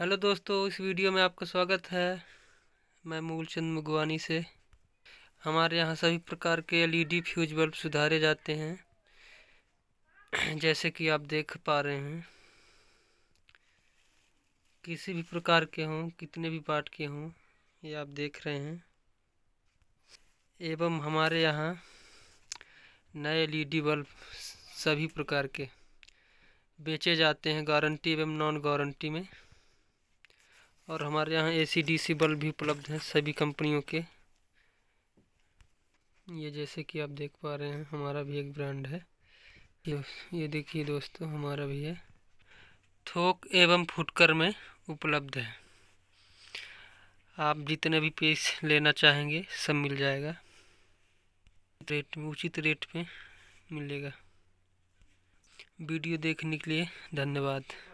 hello दोस्तों इस video में आपका स्वागत है मैं मूलचंद मगवानी से हमारे यहाँ सभी प्रकार के एलईडी फ्यूज बल्ब सुधारे जाते हैं जैसे कि आप देख पा रहे हैं किसी भी प्रकार के हों कितने भी पार्ट के हों ये आप देख रहे हैं एवं हमारे यहाँ नए एलईडी बल्ब e सभी प्रकार के बेचे जाते हैं गारंटी एवं नॉन गारंटी में और हमारे यहाँ ए सी डी सी बल्ब भी उपलब्ध हैं सभी कंपनियों के ये जैसे कि आप देख पा रहे हैं हमारा भी एक ब्रांड है ये ये देखिए दोस्तों हमारा भी है थोक एवं फुटकर में उपलब्ध है आप जितने भी पीस लेना चाहेंगे सब मिल जाएगा रेट में उचित रेट पे मिलेगा वीडियो देखने के लिए धन्यवाद